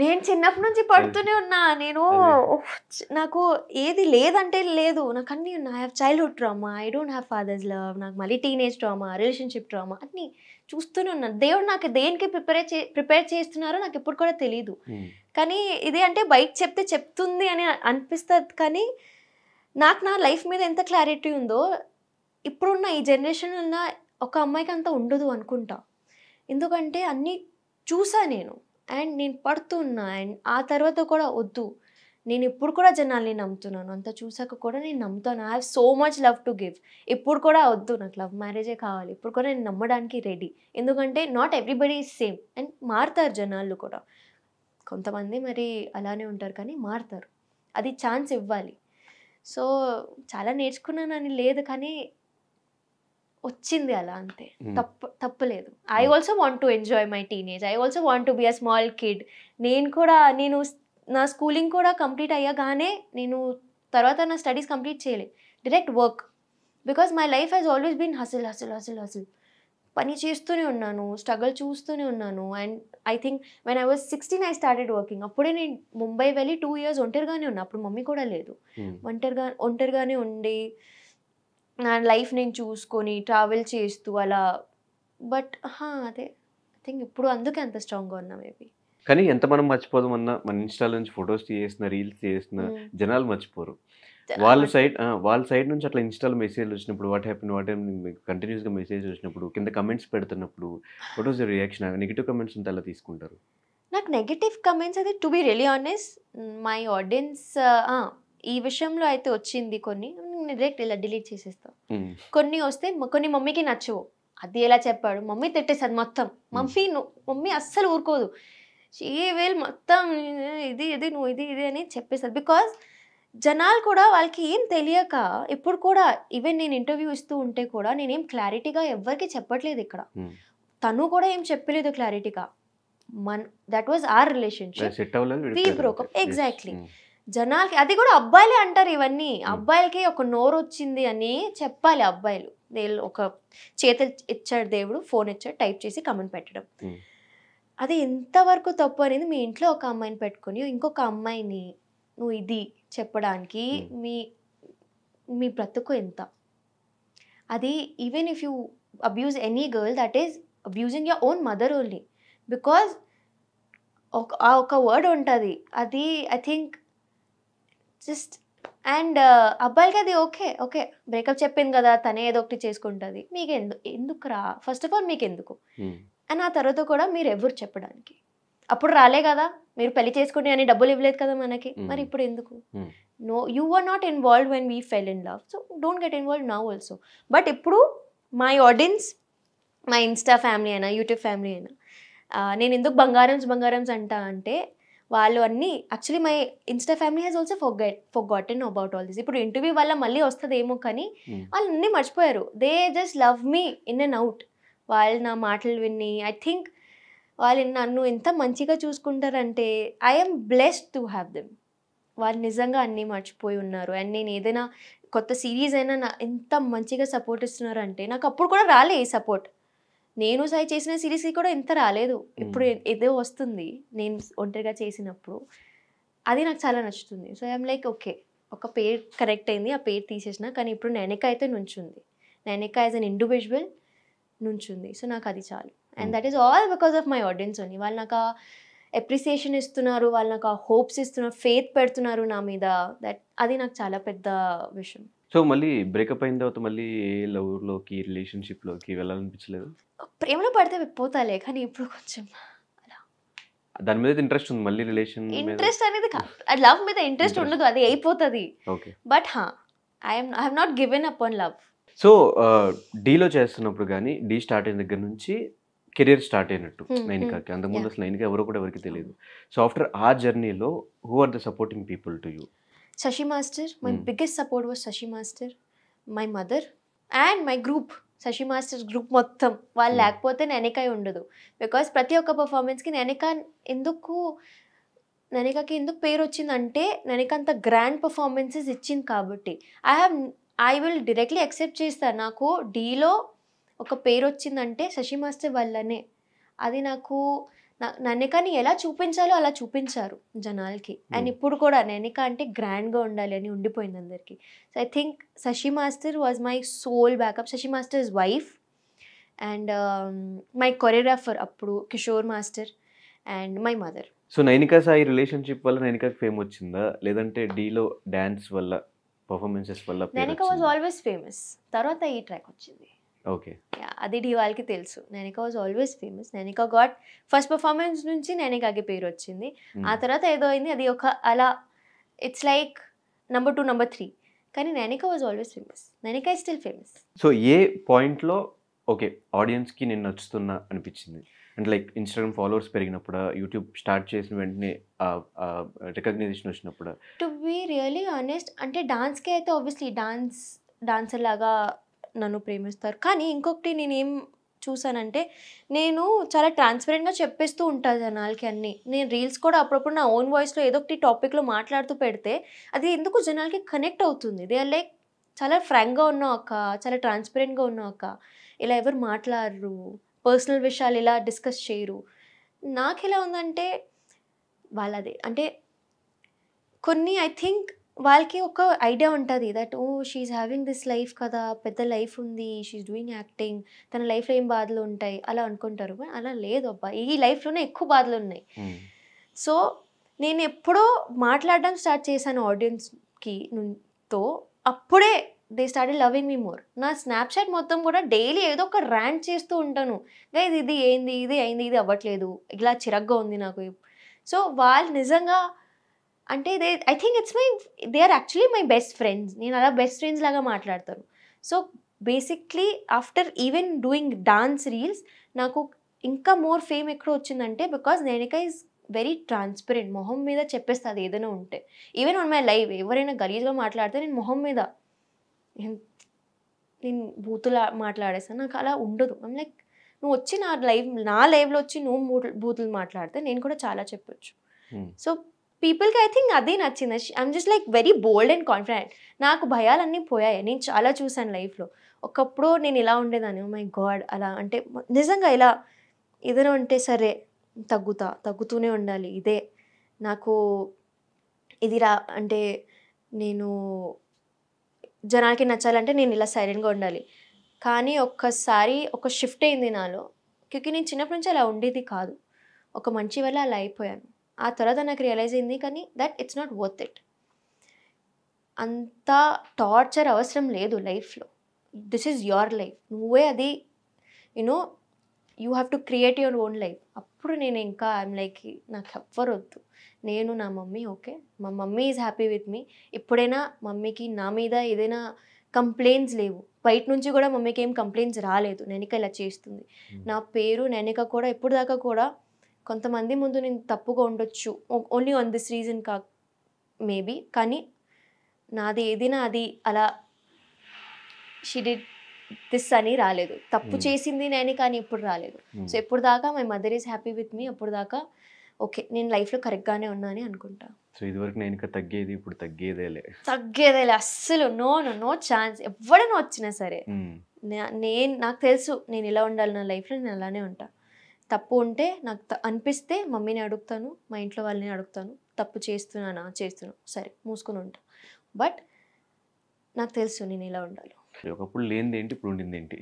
నేను చిన్నప్పటి నుంచి పడుతూనే ఉన్నా నేను నాకు ఏది లేదంటే లేదు నాకు అన్నీ ఉన్నాయి have childhood drama I don't have father's love నాకు మళ్ళీ టీనేజ్ డ్రామా రిలేషన్షిప్ డ్రామా అన్నీ చూస్తూనే ఉన్నాను దేవుడు నాకు దేనికి ప్రిపేర్ చే ప్రిపేర్ చేస్తున్నారో నాకు ఎప్పుడు కూడా తెలియదు కానీ ఇదే అంటే బైక్ చెప్తే చెప్తుంది అని అనిపిస్తుంది కానీ నాకు నా లైఫ్ మీద ఎంత క్లారిటీ ఉందో ఇప్పుడున్న ఈ జనరేషన్ ఉన్న ఒక అమ్మాయికి అంత ఉండదు అనుకుంటా ఎందుకంటే అన్నీ చూసా నేను అండ్ నేను పడుతున్నా అండ్ ఆ తర్వాత కూడా వద్దు నేను ఇప్పుడు కూడా జనాల్ని నమ్ముతున్నాను అంత చూసాక కూడా నేను నమ్ముతాను I have so much love to give ఇప్పుడు కూడా వద్దు నాకు లవ్ మ్యారేజే కావాలి ఇప్పుడు కూడా నేను నమ్మడానికి రెడీ ఎందుకంటే not everybody is same and మారుతారు జనాలు కూడా కొంతమంది మరి అలానే ఉంటారు కానీ మారుతారు అది ఛాన్స్ ఇవ్వాలి సో చాలా నేర్చుకున్నానని లేదు కానీ వచ్చింది అలా అంతే hmm. తప్పు తప్పలేదు I also want to enjoy my teenage I also want to be a small kid నేను కూడా నేను నా స్కూలింగ్ కూడా కంప్లీట్ అయ్యగానే నేను తర్వాత నా స్టడీస్ కంప్లీట్ చేయలే direct work because my life has always been hustle hustle hustle hustle పని చేస్తూనే ఉన్నాను స్ట్రగుల్ చూస్తూనే ఉన్నాను and I think when I was sixteen I started working అప్పుడే నేను ముంబై వెళ్ళి టూ ఇయర్స్ ఒంటరిగానే ఉన్నా అప్పుడు మమ్మీ కూడా లేదు hmm. ఒంటరిగా ఒంటరిగానే ఉండి నా లైఫ్ నేను చూసుకొని ట్రావెల్ చేస్తూ అలా బట్ అదే ఐ థింక్ ఇప్పుడు అందుకే అంత స్ట్రాంగ్గా ఉన్నా మేబీ కానీ ఎంత మనం మర్చిపోదు అన్న మన ఇన్స్టాల్ నుంచి ఫొటోస్ చేసిన రీల్స్ చేసిన జనాలు మర్చిపోరు వాళ్ళ సైడ్ వాళ్ళ సైడ్ నుంచి అట్లా ఇన్స్టాల్ మెసేజ్ వచ్చినప్పుడు వాట్ హ్యాపీ వాట్ కంటిన్యూస్గా మెసేజ్ వచ్చినప్పుడు కింద కమెంట్స్ పెడుతున్నప్పుడు what was reaction negative comments ఉంటే అలా తీసుకుంటారు నాకు నెగిటివ్ కమెంట్స్ అయితే to be really honest my audience ఈ విషయంలో అయితే వచ్చింది కొన్ని డైరెక్ట్ ఇలా డిలీట్ చేసేస్తాం కొన్ని వస్తే కొన్ని మమ్మీకి నచ్చవు అది ఎలా చెప్పాడు మమ్మీ తిట్టేస్తుంది మొత్తం మమ్మీ మమ్మీ అస్సలు ఊరుకోదు షీ విల్ మొత్తం ఇది ఇది నువ్వు ఇది ఇది అని చెప్పేసారు బికాస్ జనాలు కూడా వాళ్ళకి ఏం తెలియక ఇప్పుడు కూడా ఈవెన్ నేను ఇంటర్వ్యూ ఇస్తూ ఉంటే కూడా నేనేం క్లారిటీగా ఎవ్వరికి చెప్పట్లేదు ఇక్కడ hmm. తను కూడా ఏం చెప్పలేదు క్లారిటీగా man that was our relationship breakup exactly జనాలకి అది కూడా అబ్బాయిలే అంటారు ఇవన్నీ hmm. అబ్బాయిలకి ఒక నోరు వచ్చింది అని చెప్పాలి అబ్బాయిలు ఒక చేతి ఇచ్చాడు దేవుడు ఫోన్ ఇచ్చాడు టైప్ చేసి కమెంట్ పెట్టడం hmm. అది ఎంతవరకు తప్పు అనేది మీ ఇంట్లో ఒక అమ్మాయిని పెట్టుకుని ఇంకొక అమ్మాయిని నువ్వు ఇది చెప్పడానికి మీ మీ బ్రతుకు ఎంత అది even if you abuse any girl that is abusing your own mother only because ఒక ఆ ఒక వర్డ్ ఉంటుంది అది ఐ థింక్ జస్ట్ అండ్ అబ్బాయికి అది ఓకే ఓకే బ్రేకప్ చెప్పింది కదా తనే ఏదో ఒకటి చేసుకుంటుంది మీకు ఎందుకు ఎందుకురా ఫస్ట్ ఆఫ్ ఆల్ మీకు ఎందుకు అండ్ ఆ తర్వాత కూడా మీరు ఎవరు చెప్పడానికి అప్పుడు రాలే కదా మీరు పెళ్లి చేసుకుని అని డబ్బులు ఇవ్వలేదు కదా మనకి మరి ఇప్పుడు ఎందుకు no you are not involve when we fell in love so don't get involve now also but ఇప్పుడు మై ఆడియన్స్ మా ఇన్స్టా ఫ్యామిలీ అయినా యూట్యూబ్ ఫ్యామిలీ అయినా నేను ఎందుకు బంగారంస్ బంగారంస్ అంటా అంటే వాళ్ళు అన్నీ actually my Insta family has also forget forgotten about all this ఇప్పుడు ఇంటర్వ్యూ వల్ల మళ్ళీ వస్తుందేమో కానీ వాళ్ళు అన్నీ మర్చిపోయారు they just love me in and out వాళ్ళు నా మాటలు విని ఐ థింక్ వాళ్ళు నన్ను ఎంత మంచిగా చూసుకుంటారంటే I'm blessed to have them వాళ్ళు నిజంగా అన్నీ మర్చిపోయి ఉన్నారు అండ్ నేను ఏదైనా కొత్త సిరీస్ అయినా నా ఎంత మంచిగా సపోర్ట్ ఇస్తున్నారంటే నాకు అప్పుడు కూడా రాలే ఈ సపోర్ట్ నేను సై చేసిన సిరీస్కి కూడా ఎంత రాలేదు hmm. ఇప్పుడు ఏదో వస్తుంది నేను ఒంటరిగా చేసినప్పుడు అది నాకు చాలా నచ్చుతుంది సో ఐఎమ్ లైక్ ఓకే ఒక పేరు కరెక్ట్ అయింది ఆ పేరు తీసేసిన కానీ ఇప్పుడు నెనక అయితే నుంచుంది నెనక యాజ్ అన్ ఇండివిజువల్ నుంచుంది సో నాకు అది చాలు and that is all because of my audience only వాళ్ళు నాకు ఆ ఎప్రిసియేషన్ ఇస్తున్నారు వాళ్ళు నాకు ఆ హోప్స్ ఇస్తున్నారు ఫేత్ పెడుతున్నారు నా మీద దట్ అది నాకు చాలా పెద్ద విషయం సో మళ్ళీ బ్రేకప్ అయిన తర్వాత మళ్ళీ లవ్లోకి రిలేషన్షిప్లోకి వెళ్ళాలనిపించలేదు ప్రేమలో పడితే పోతాలే కానీ ఇప్పుడు కొంచెం దాని మీద ఇంట్రెస్ట్ ఉంది మళ్ళీ రిలేషన్ ఇంట్రెస్ట్ అనేది లవ్ మీద ఇంట్రెస్ట్ ఉండదు అది అయిపోతుంది బట్ హా I'm I have not given up on love so డీలో చేస్తున్నప్పుడు కానీ డీ స్టార్ట్ అయిన దగ్గర నుంచి కెరీర్ స్టార్ట్ అయినట్టు నైనికాకి అంతకుముందు అసలు నైనిక ఎవరు కూడా ఎవరికి తెలియదు సో ఆఫ్టర్ ఆ జర్నీలో who are the supporting people to you Shashi master my biggest support was Shashi master my mother and my group Shashi master's group మొత్తం వాళ్ళు లేకపోతే నెనకాయ ఉండదు బికాస్ ప్రతి ఒక్క పర్ఫార్మెన్స్కి నెనకా ఎందుకు నెనకాకి ఎందుకు పేరు వచ్చిందంటే నెనకా అంత గ్రాండ్ పర్ఫార్మెన్సెస్ ఇచ్చింది కాబట్టి I have I will directly accept చేస్తాను నాకు డీలో ఒక పేరు వచ్చిందంటే శశి మాస్టర్ వల్లనే అది నాకు నన్ను కానీ ఎలా చూపించాలో అలా చూపించారు జనాలకి hmm. అండ్ ఇప్పుడు కూడా నెనక అంటే గ్రాండ్గా ఉండాలి అని ఉండిపోయింది అందరికీ so I think Shashi master was my soul backup Shashi master's wife and my choreographer అప్పుడు Kishore master and my mother so Nainika Sai relationship వల్ల నైనికా ఫేమ్ వచ్చిందా లేదంటే డీలో డ్యాన్స్ వల్ల పర్ఫార్మెన్సెస్ వల్ల నేనిక వాజ్ ఆల్వేస్ ఫేమస్ తర్వాత ఈ ట్రాక్ వచ్చింది ఓకే అది డివాల్కి తెలుసు Nainika was always famous Nainika got first performance నుంచి నేనికాకి పేరు వచ్చింది hmm. ఆ తర్వాత ఏదో అయింది అది ఒక అలా it's like number two number three కానీ Nainika was always famous Nainika is still famous so ఏ పాయింట్లో ఓకే ఆడియన్స్కి నేను నచ్చుతున్నా అనిపించింది అండ్ లైక్ ఇన్స్టాగ్రామ్ ఫాలోవర్స్ పెరిగినప్పుడు యూట్యూబ్ స్టార్ట్ చేసిన వెంటనే రికగ్నైజేషన్ వచ్చినప్పుడు టు బీ రియలీ ఆనెస్ట్ అంటే డాన్స్కి అయితే ఆబ్వియస్లీ డాన్స్ డాన్సర్ లాగా నన్ను ప్రేమిస్తారు కానీ ఇంకొకటి నేనేం చూసానంటే నేను చాలా ట్రాన్స్పరెంట్గా చెప్పేస్తూ ఉంటాను జనాలకి అన్ని నేను రీల్స్ కూడా అప్పుడప్పుడు నా ఓన్ వాయిస్లో ఏదో ఒకటి టాపిక్లో మాట్లాడుతూ పెడితే అది ఎందుకు జనాలకి కనెక్ట్ అవుతుంది దే ఆర్ లైక్ చాలా ఫ్రాంక్గా ఉన్నావు అక్క చాలా ట్రాన్స్పరెంట్గా ఉన్నావు అక్క ఇలా ఎవరు మాట్లాడరు పర్సనల్ విషయాలు ఇలా డిస్కస్ చేయరు నాకు ఎలా ఉందంటే వాళ్ళది అంటే కొన్ని ఐ థింక్ వాళ్ళకి ఒక ఐడియా ఉంటుంది that oh she having this life కదా పెద్ద లైఫ్ ఉంది షీఈ్ డూయింగ్ యాక్టింగ్ తన లైఫ్లో ఏం బాధలు ఉంటాయి అలా అనుకుంటారు అలా లేదు అబ్బా ఈ లైఫ్లోనే ఎక్కువ బాధలు ఉన్నాయి hmm. సో నేను ఎప్పుడో మాట్లాడడం స్టార్ట్ చేశాను ఆడియన్స్కి తో అప్పుడే they start loving me more నా స్నాప్చాట్ మొత్తం కూడా డైలీ ఏదో ఒక ర్యాంట్ చేస్తూ ఉంటాను గైజ్ ఇది ఏంది ఇది అయింది ఇది అవ్వట్లేదు ఇలా చిరగ్గా ఉంది నాకు సో వాళ్ళు నిజంగా అంటే they I think it's my they are actually my best friends నేను అలా బెస్ట్ ఫ్రెండ్స్ లాగా మాట్లాడతాను so basically after even doing dance reels నాకు ఇంకా మోర్ ఫేమ్ ఎక్కడ వచ్చిందంటే because Nainika is very transparent మొహం మీద చెప్పేస్తుంది ఏదైనా ఉంటే ఈవెన్ ఆన్ మై లైవ్ ఎవరైనా గలీజ్గా మాట్లాడితే నేను మొహం మీద నేను బూతులు మాట్లాడేస్తాను నాకు అలా ఉండదు లైక్ నువ్వు వచ్చి నా లైవ్ నా లైవ్లో వచ్చి నువ్వు బూతులు మాట్లాడితే నేను కూడా చాలా చెప్పొచ్చు సో పీపుల్కి ఐ థింక్ అదే నచ్చింది I'm just like very bold and confident నాకు భయాలన్నీ పోయాయి నేను చాలా చూసాను లైఫ్లో ఒకప్పుడు నేను ఇలా ఉండేదాన్ని మై oh గాడ్ అలా అంటే నిజంగా ఇలా ఏదైనా ఉంటే సరే తగ్గుతా తగ్గుతూనే ఉండాలి ఇదే నాకు ఇది రా అంటే నేను జనాలకి నచ్చాలంటే నేను ఇలా సైలెంట్గా ఉండాలి కానీ ఒక్కసారి ఒక షిఫ్ట్ అయింది నాలో క్యూకి నేను చిన్నప్పటి నుంచి అలా ఉండేది కాదు ఒక మంచి వల్ల అలా అయిపోయాను ఆ తర్వాత నాకు రియలైజ్ అయింది కానీ that it's not worth it అంత టార్చర్ అవసరం లేదు లైఫ్లో దిస్ ఈజ్ యువర్ లైఫ్ నువ్వే అది you know you have to create యువర్ ఓన్ లైఫ్ అప్పుడు నేను ఇంకా ఐమ్ లైక్ నాకు ఎవ్వరు వద్దు నేను నా మమ్మీ ఓకే మా mummy is happy with me ఎప్పుడైనా మమ్మీకి నా మీద ఏదైనా కంప్లైంట్స్ లేవు బయట నుంచి కూడా మమ్మీకి ఏం కంప్లైంట్స్ రాలేదు నెనిక ఇలా చేస్తుంది hmm. నా పేరు నెనిక కూడా ఎప్పుడు దాకా కూడా కొంతమంది ముందు నేను తప్పుగా ఉండొచ్చు ఓన్లీ ఆన్ దిస్ రీజన్ కా మేబీ కానీ నాది ఏదైనా అది అలా షీ డిడ్ దిస్ అని రాలేదు తప్పు hmm. చేసింది నేనే కానీ ఎప్పుడు రాలేదు సో hmm. ఎప్పుడు దాకా my mother is happy with me అప్పుడు దాకా ఓకే నేను లైఫ్లో కరెక్ట్గానే ఉన్నా అని అనుకుంటా సో ఇదివరకు నేను ఇంకా తగ్గేది ఇప్పుడు తగ్గేదేలే తగ్గేదేలే అస్సలు నో నో నో ఛాన్స్ ఎవడనో వచ్చినా సరే hmm. నేను నాకు తెలుసు నేను ఇలా ఉండాలి నా లైఫ్లో నేను అలానే ఉంటా తప్పు ఉంటే నాకు అనిపిస్తే మమ్మీని అడుగుతాను మా ఇంట్లో వాళ్ళని అడుగుతాను తప్పు చేస్తున్నానా చేస్తున్నా సరే మూసుకుని ఉంటా బట్ నాకు తెలుసు నేను ఇలా ఉండాలి ఒకప్పుడు లేనిది ఏంటి ఇప్పుడు ఉండింది ఏంటి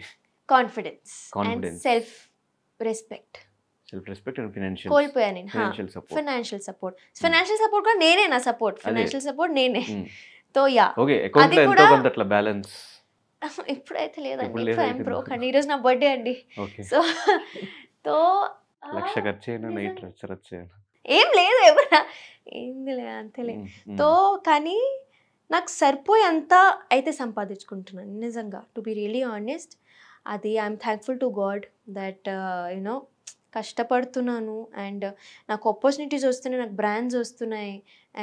confidence confidence self respect self respect and financial కోల్పోయాను నేను financial support financial support financial support కూడా నేనే నా సపోర్ట్ ఫైనాన్షియల్ సపోర్ట్ నేనే hmm. తో యా ఓకే అకౌంట్ ఎంతో కొంత అట్లా బ్యాలెన్స్ ఇప్పుడైతే లేదండి ఇప్పుడు ఐఎమ్ బ్రోక్ అండి ఈరోజు నా బర్త్డే అండి సో తో లక్ష ఖర్చు అయినా నైట్ ఖర్చు ఏం లేదు ఎవరా ఏంది లే అంతేలే hmm, తో hmm. కానీ నాకు సరిపోయేంత అయితే సంపాదించుకుంటున్నాను నిజంగా టు బి రియలీ ఆనెస్ట్ అది I'm thankful to God that you know కష్టపడుతున్నాను అండ్ నాకు ఆపర్చునిటీస్ వస్తున్నాయి నాకు బ్రాండ్స్ వస్తున్నాయి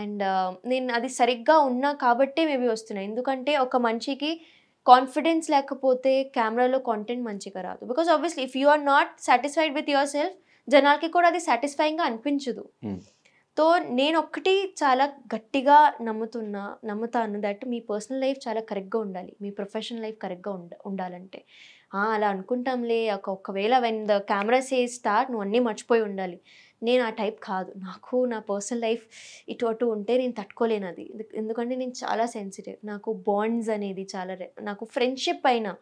అండ్ uh, నేను అది సరిగ్గా ఉన్నా కాబట్టే మేబీ వస్తున్నాయి ఎందుకంటే ఒక మనిషికి కాన్ఫిడెన్స్ లేకపోతే కెమెరాలో కంటెంట్ మంచిగా రాదు because obviously if you are not satisfied with yourself జనాలకి కూడా అది సాటిస్ఫైయింగ్గా అనిపించదు hmm. తో నేను ఒక్కటి చాలా గట్టిగా నమ్ముతున్నా నమ్ముతాను దట్ మీ పర్సనల్ లైఫ్ చాలా కరెక్ట్గా ఉండాలి మీ ప్రొఫెషనల్ లైఫ్ కరెక్ట్గా ఉండ ఉండాలంటే అలా అనుకుంటాంలే ఒక ఒకవేళ when the camera says start నువ్వు అన్నీ మర్చిపోయి ఉండాలి నేను ఆ టైప్ కాదు నాకు నా పర్సనల్ లైఫ్ ఇటు అటు ఉంటే నేను తట్టుకోలేను అది ఎందుకంటే నేను చాలా సెన్సిటివ్ నాకు బాండ్స్ అనేది చాలా నాకు ఫ్రెండ్షిప్ అయినా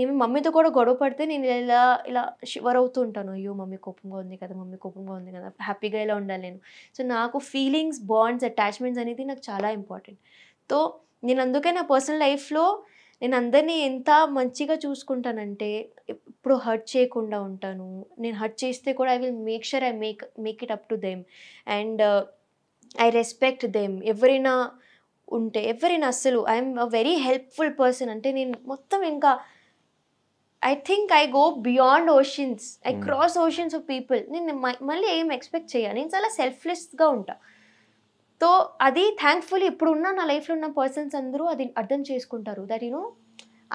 ఏమి మమ్మీతో కూడా గొడవ పడితే నేను ఇలా ఇలా షివర్ అవుతూ ఉంటాను అయ్యో మమ్మీ కోపంగా ఉంది కదా మమ్మీ కోపంగా ఉంది కదా హ్యాపీగా ఇలా ఉండాలి నేను సో నాకు ఫీలింగ్స్ బాండ్స్ అటాచ్మెంట్స్ అనేది నాకు చాలా ఇంపార్టెంట్ సో నేను అందుకే నా పర్సనల్ లైఫ్లో నేను అందరినీ ఎంత మంచిగా చూసుకుంటానంటే ఎప్పుడు హర్ట్ చేయకుండా ఉంటాను నేను హర్ట్ చేస్తే కూడా I will make sure I make make it up to them and I respect them ఎవరైనా ఉంటే ఎవరైనా అస్సలు I'm a very helpful person అంటే నేను మొత్తం ఇంకా I think I go beyond oceans I cross oceans of people నేను మళ్ళీ ఏం ఎక్స్పెక్ట్ చేయను నేను చాలా సెల్ఫ్లెస్గా ఉంటా సో అది థ్యాంక్ఫుల్లీ ఇప్పుడు ఉన్న నా లైఫ్లో ఉన్న పర్సన్స్ అందరూ అది అర్థం చేసుకుంటారు దట్ యూనో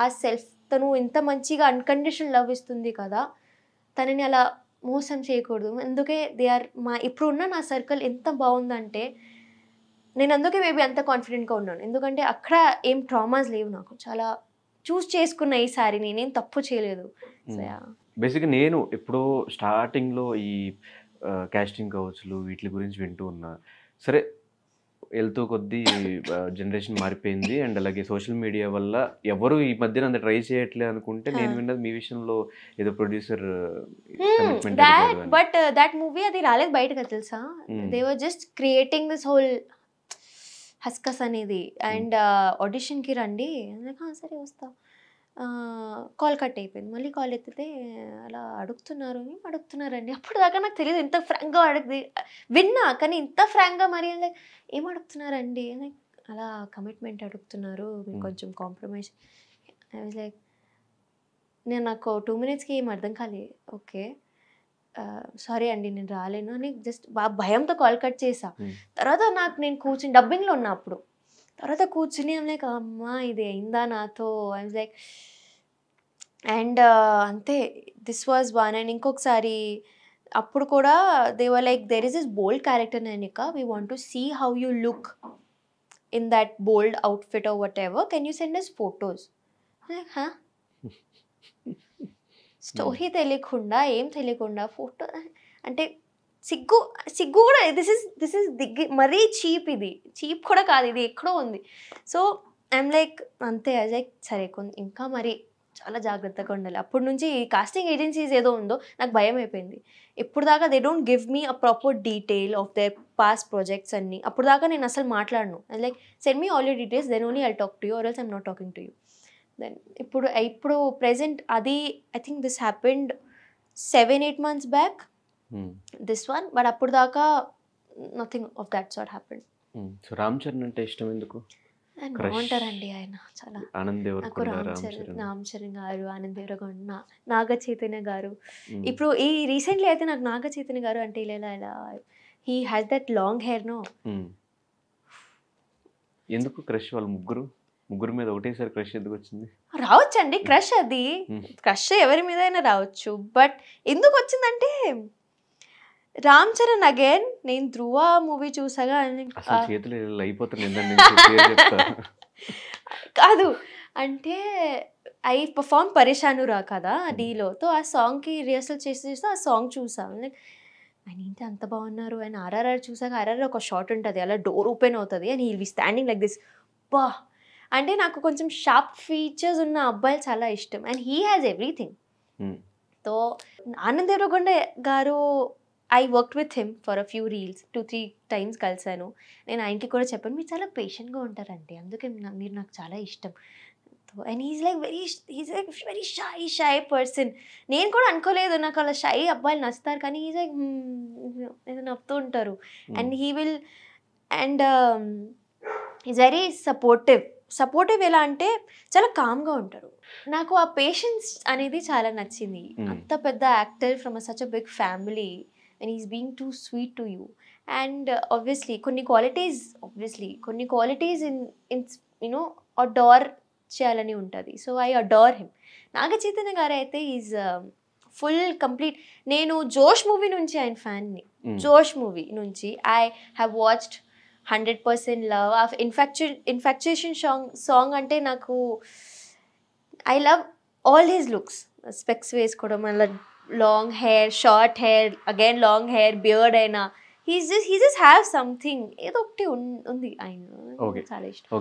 ఆ సెల్ఫ్ తను ఎంత మంచిగా అన్కండిషన్ లవ్ ఇస్తుంది కదా తనని అలా మోసం చేయకూడదు అందుకే దే ఆర్ మా ఇప్పుడున్న నా సర్కిల్ ఎంత బాగుందంటే నేను అందుకే మేబీ అంత కాన్ఫిడెంట్గా ఉన్నాను ఎందుకంటే అక్కడ ఏం ట్రామాస్ లేవు నాకు చాలా చూస్ చేసుకున్న ఈ నేనేం తప్పు చేయలేదు బేసిక్గా hmm. నేను ఎప్పుడో స్టార్టింగ్లో ఈ క్యాస్టింగ్ కౌచ్లు వీటి గురించి వింటూ ఉన్నా సరే వెళ్తూ కొద్దీ జనరేషన్ మారిపోయింది అండ్ అలాగే సోషల్ మీడియా వల్ల ఎవరు ఈ మధ్యన అంత ట్రై చేయట్లే అనుకుంటే నేను విన్నది మీ విషయంలో ఏదో ప్రొడ్యూసర్ బట్ దట్ మూవీ అది రాలేదు బయటకు తెలుసా they were just creating this whole hoaxes అనేది అండ్ ఆడిషన్కి రండి సరే వస్తా కాల్ కట్ అయిపోయింది మళ్ళీ కాల్ ఎత్తితే అలా అడుగుతున్నారు అడుగుతున్నారండి అప్పుడు దాకా నాకు తెలియదు ఇంత ఫ్రాంక్గా అడుగుది విన్నా కానీ ఇంత ఫ్రాంక్గా మరి ఏం అడుగుతున్నారండి అలా కమిట్మెంట్ అడుగుతున్నారు మీకు కొంచెం కాంప్రమైజ్ లైక్ నేను నాకు టూ మినిట్స్కి ఏం అర్థం కాలే ఓకే సారీ అండి నేను రాలేను అని జస్ట్ భయంతో కాల్ కట్ చేసా తర్వాత నాకు నేను కూర్చుని డబ్బింగ్లో ఉన్నా అప్పుడు తర్వాత కూర్చుని లైక్ అమ్మా ఇది అయిందా నాతో ఐ లైక్ అండ్ అంతే దిస్ వాజ్ వన్ అండ్ ఇంకొకసారి అప్పుడు కూడా were like there is is bold character Nainika we want to see how you look in that bold fit or whatever can you send us photos story తెలియకుండా ఏం తెలియకుండా photo అంటే సిగ్గు సిగ్గు కూడా దిస్ ఇస్ దిస్ ఇస్ దిగ్గి మరీ cheap ఇది చీప్ కూడా కాదు ఇది ఎక్కడో ఉంది సో ఐఎమ్ లైక్ అంతే అజయ్ సరే కొంత ఇంకా మరి చాలా జాగ్రత్తగా ఉండాలి అప్పటి నుంచి ఈ కాస్టింగ్ ఏజెన్సీస్ ఏదో ఉందో నాకు భయం అయిపోయింది ఇప్పుడు దాకా they don't give me a proper detail of their past projects అన్నీ అప్పుడు దాకా నేను అసలు మాట్లాడను like send me all you details then only I talk to you or else I'm not talking to you then ఇప్పుడు ఇప్పుడు present అది I think this happened seven eight months back this one but అప్పుడు దాకా nothing of that sort happened so Ram Charan అంటే ఇష్టం ఎందుకు బాగుంటారండి ఆయన చాలా నాకు రామ్ చరణ్ గారు ఆనంద్ దేవరగొండ నాగ చైతన్య గారు hmm. ఇప్పుడు ఈ రీసెంట్లీ అయితే నాకు నాగ చైతన్య గారు అంటే ఇలా ఇలా he has that long hair no ఎందుకు క్రష్ వాళ్ళు ముగ్గురు ముగ్గురు మీద ఒకటేసారి క్రష్ ఎందుకు వచ్చింది రావచ్చండి క్రష్ అది క్రష్ ఎవరి మీద అయినా రావచ్చు బట్ ఎందుకు వచ్చిందంటే రామ్ చరణ్ అగైన్ నేను ధ్రువ మూవీ చూసాగా చేతులు అయిపోతున్నాయి కాదు అంటే ఐ పర్ఫామ్ పరిశాను రా కదా డీలో తో ఆ సాంగ్కి రిహర్సల్ చేసి చూస్తే ఆ సాంగ్ చూసాం లైక్ ఆయన ఏంటి అంత బాగున్నారు ఆయన ఆర్ఆర్ఆర్ చూసాక ఆర్ఆర్ఆర్ ఒక షార్ట్ ఉంటుంది అలా డోర్ ఓపెన్ అవుతుంది and he'll be standing like this బా అంటే నాకు కొంచెం షార్ప్ ఫీచర్స్ ఉన్న అబ్బాయిలు చాలా ఇష్టం అండ్ హీ హ్యాస్ ఎవ్రీథింగ్ తో Anand Deverakonda garu I work with him for a few reels two three times కలిశాను నేను ఆయనకి కూడా చెప్పాను మీరు చాలా పేషెంట్గా ఉంటారండి అందుకే మీరు నాకు చాలా ఇష్టం and he's like very he's like very shy shy person నేను కూడా అనుకోలేదు నాకు అలా షై అబ్బాయిలు నచ్చుతారు కానీ హీస్ లైక్ ఏదో నవ్వుతూ ఉంటారు and he will and is very supportive supportive ఎలా అంటే చాలా కామ్గా ఉంటారు నాకు ఆ పేషెన్స్ అనేది చాలా నచ్చింది hmm. అంత పెద్ద actor from such a big family and is being too sweet to you and obviously కొన్ని క్వాలిటీస్ ఆబ్వియస్లీ కొన్ని qualities in in you know adore చేయాలని ఉంటుంది so I adore him Naga Chaitanya garu అయితే ఈజ్ ఫుల్ కంప్లీట్ నేను జోష్ మూవీ నుంచి ఆయన ఫ్యాన్ని hmm. జోష్ మూవీ నుంచి I have watched hundred percent love of ఇన్ఫాక్చు ఇన్ఫాక్చుయేషన్ సాంగ్ సాంగ్ అంటే నాకు I love all his looks specs వేసుకోవడం అలా long hair short hair again long hair beard అయినా his just he just have something ఏదో ఒకటి ఉంది ఆయన చాలా ఇష్టం